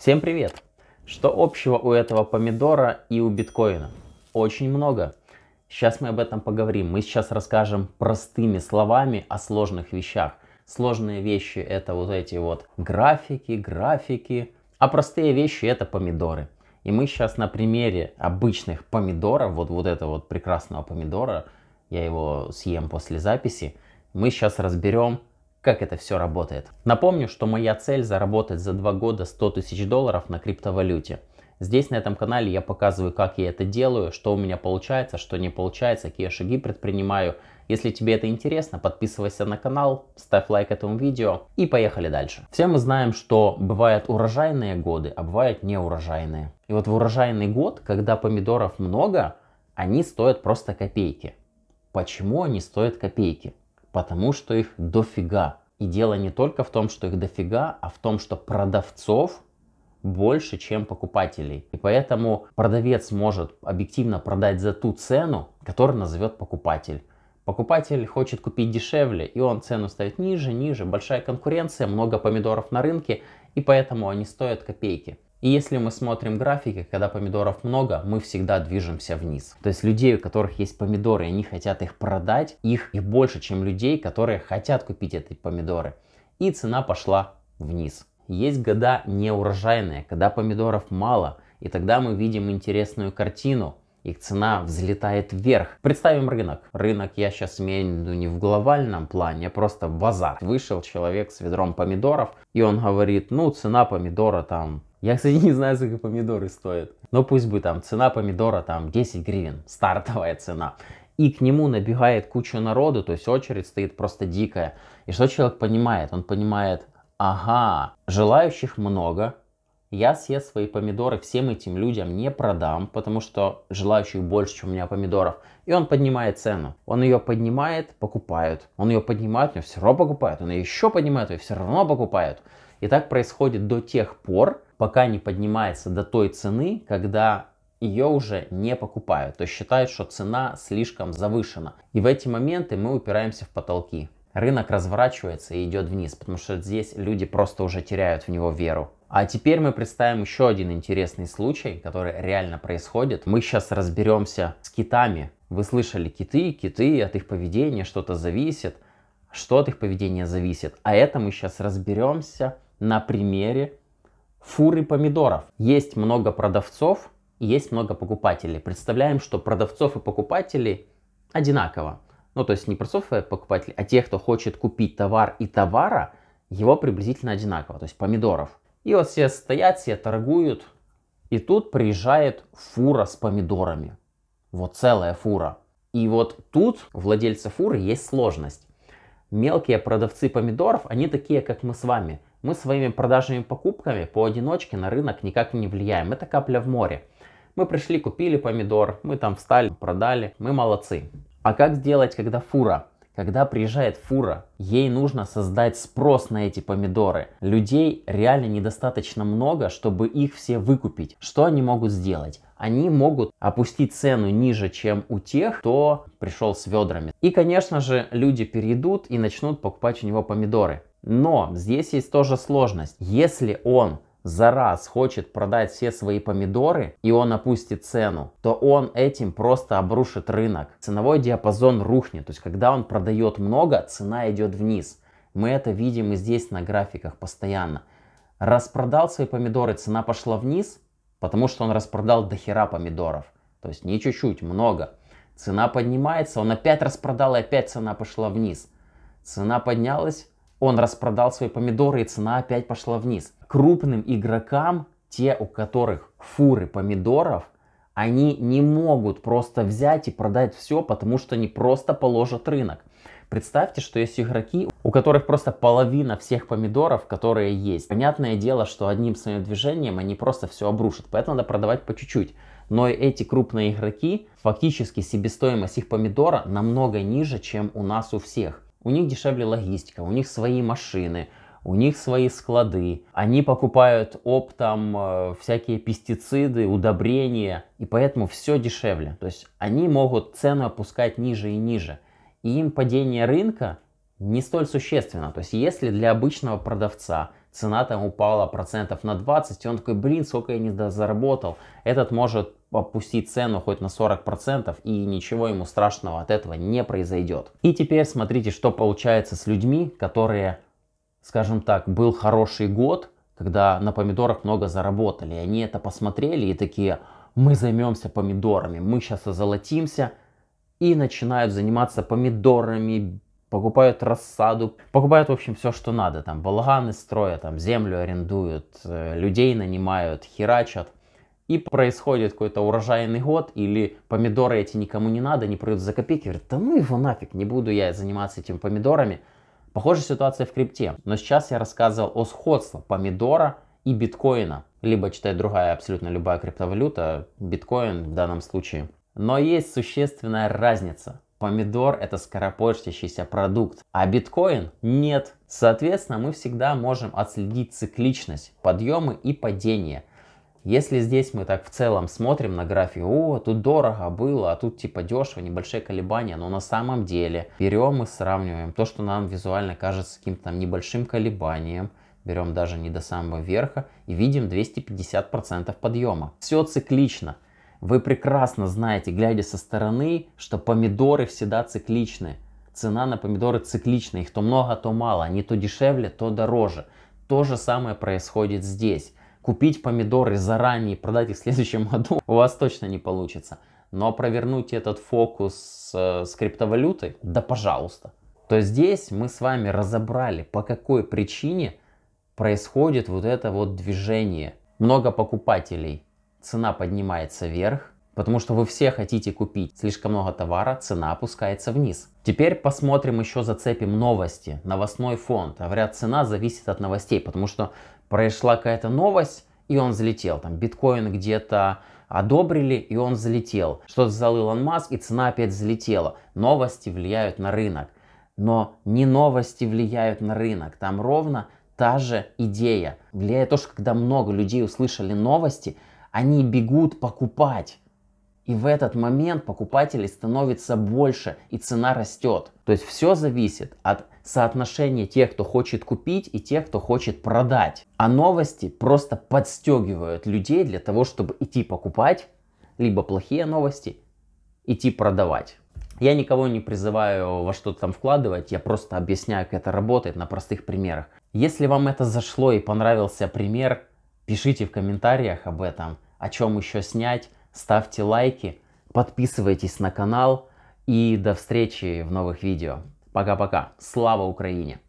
Всем привет! Что общего у этого помидора и у биткоина? Очень много. Сейчас мы об этом поговорим. Мы сейчас расскажем простыми словами о сложных вещах. Сложные вещи это вот эти вот графики, графики, а простые вещи это помидоры. И мы сейчас на примере обычных помидоров, вот, вот этого вот прекрасного помидора, я его съем после записи, мы сейчас разберем как это все работает. Напомню, что моя цель заработать за два года 100 тысяч долларов на криптовалюте. Здесь на этом канале я показываю, как я это делаю, что у меня получается, что не получается, какие шаги предпринимаю. Если тебе это интересно, подписывайся на канал, ставь лайк этому видео и поехали дальше. Все мы знаем, что бывают урожайные годы, а бывают неурожайные. И вот в урожайный год, когда помидоров много, они стоят просто копейки. Почему они стоят копейки? потому что их дофига. И дело не только в том, что их дофига, а в том, что продавцов больше, чем покупателей. И поэтому продавец может объективно продать за ту цену, которую назовет покупатель. Покупатель хочет купить дешевле, и он цену ставит ниже, ниже. Большая конкуренция, много помидоров на рынке, и поэтому они стоят копейки. И если мы смотрим графики, когда помидоров много, мы всегда движемся вниз. То есть людей, у которых есть помидоры, и они хотят их продать, их, их больше, чем людей, которые хотят купить эти помидоры. И цена пошла вниз. Есть года неурожайные, когда помидоров мало, и тогда мы видим интересную картину. Их цена взлетает вверх. Представим рынок. Рынок я сейчас имею ну, не в глобальном плане, а просто базар. Вышел человек с ведром помидоров, и он говорит, ну цена помидора там я, кстати, не знаю, сколько помидоры стоят. Но пусть бы там цена помидора там 10 гривен, стартовая цена. И к нему набегает куча народу, то есть очередь стоит просто дикая. И что человек понимает? Он понимает, ага, желающих много, я съест свои помидоры всем этим людям не продам, потому что желающих больше, чем у меня помидоров. И он поднимает цену. Он ее поднимает, покупают. Он ее поднимает, но все равно покупают. Он ее еще поднимает, и все равно покупают. И так происходит до тех пор, пока не поднимается до той цены, когда ее уже не покупают, то есть считают, что цена слишком завышена. И в эти моменты мы упираемся в потолки. Рынок разворачивается и идет вниз, потому что здесь люди просто уже теряют в него веру. А теперь мы представим еще один интересный случай, который реально происходит. Мы сейчас разберемся с китами. Вы слышали киты, киты, от их поведения что-то зависит. Что от их поведения зависит? А это мы сейчас разберемся на примере фуры помидоров. Есть много продавцов, есть много покупателей. Представляем, что продавцов и покупателей одинаково. Ну, то есть не продавцов и покупателей, а тех, кто хочет купить товар и товара, его приблизительно одинаково, то есть помидоров. И вот все стоят, все торгуют, и тут приезжает фура с помидорами. Вот целая фура. И вот тут у владельца фуры есть сложность. Мелкие продавцы помидоров, они такие, как мы с вами – мы своими продажами и покупками поодиночке на рынок никак не влияем. Это капля в море. Мы пришли, купили помидор, мы там встали, продали, мы молодцы. А как сделать, когда фура когда приезжает фура, ей нужно создать спрос на эти помидоры. Людей реально недостаточно много, чтобы их все выкупить. Что они могут сделать? Они могут опустить цену ниже, чем у тех, кто пришел с ведрами. И, конечно же, люди перейдут и начнут покупать у него помидоры. Но здесь есть тоже сложность. Если он за раз хочет продать все свои помидоры и он опустит цену, то он этим просто обрушит рынок. Ценовой диапазон рухнет. То есть, когда он продает много, цена идет вниз. Мы это видим и здесь на графиках постоянно. Распродал свои помидоры, цена пошла вниз, потому что он распродал до хера помидоров. То есть не чуть-чуть, много. Цена поднимается, он опять распродал и опять цена пошла вниз. Цена поднялась, он распродал свои помидоры, и цена опять пошла вниз. Крупным игрокам, те, у которых фуры помидоров, они не могут просто взять и продать все, потому что они просто положат рынок. Представьте, что есть игроки, у которых просто половина всех помидоров, которые есть. Понятное дело, что одним своим движением они просто все обрушат, поэтому надо продавать по чуть-чуть. Но эти крупные игроки, фактически себестоимость их помидора намного ниже, чем у нас у всех. У них дешевле логистика, у них свои машины, у них свои склады, они покупают оптом э, всякие пестициды, удобрения, и поэтому все дешевле. То есть они могут цену опускать ниже и ниже. И им падение рынка не столь существенно. То есть если для обычного продавца цена там упала процентов на 20, и он такой, блин, сколько я не заработал, этот может опустить цену хоть на 40% и ничего ему страшного от этого не произойдет. И теперь смотрите, что получается с людьми, которые, скажем так, был хороший год, когда на помидорах много заработали. Они это посмотрели и такие, мы займемся помидорами, мы сейчас озолотимся. И начинают заниматься помидорами, покупают рассаду, покупают, в общем, все, что надо. Там балаганы строят, там землю арендуют, э, людей нанимают, херачат и происходит какой-то урожайный год, или помидоры эти никому не надо, не продают за копейки, говорят, да ну его нафиг, не буду я заниматься этими помидорами. Похожая ситуация в крипте, но сейчас я рассказывал о сходстве помидора и биткоина, либо читать другая абсолютно любая криптовалюта, биткоин в данном случае. Но есть существенная разница. Помидор это скоропортящийся продукт, а биткоин нет. Соответственно, мы всегда можем отследить цикличность, подъемы и падения – если здесь мы так в целом смотрим на график, о, тут дорого было, а тут типа дешево, небольшие колебания, но на самом деле берем и сравниваем то, что нам визуально кажется каким-то небольшим колебанием, берем даже не до самого верха и видим 250% подъема. Все циклично. Вы прекрасно знаете, глядя со стороны, что помидоры всегда цикличны. Цена на помидоры циклична, их то много, то мало, они то дешевле, то дороже. То же самое происходит здесь Купить помидоры заранее и продать их в следующем году у вас точно не получится. Но провернуть этот фокус с, э, с криптовалютой, да пожалуйста. То здесь мы с вами разобрали, по какой причине происходит вот это вот движение. Много покупателей, цена поднимается вверх, Потому что вы все хотите купить слишком много товара, цена опускается вниз. Теперь посмотрим еще зацепим новости, новостной фонд. Говорят, цена зависит от новостей, потому что произошла какая-то новость, и он взлетел. Там биткоин где-то одобрили, и он взлетел. Что-то взял Илон Маск, и цена опять взлетела. Новости влияют на рынок. Но не новости влияют на рынок. Там ровно та же идея. Влияет то, что когда много людей услышали новости, они бегут покупать. И в этот момент покупателей становится больше, и цена растет. То есть все зависит от соотношения тех, кто хочет купить, и тех, кто хочет продать. А новости просто подстегивают людей для того, чтобы идти покупать, либо плохие новости, идти продавать. Я никого не призываю во что-то там вкладывать, я просто объясняю, как это работает на простых примерах. Если вам это зашло и понравился пример, пишите в комментариях об этом, о чем еще снять, ставьте лайки, подписывайтесь на канал и до встречи в новых видео. Пока-пока. Слава Украине!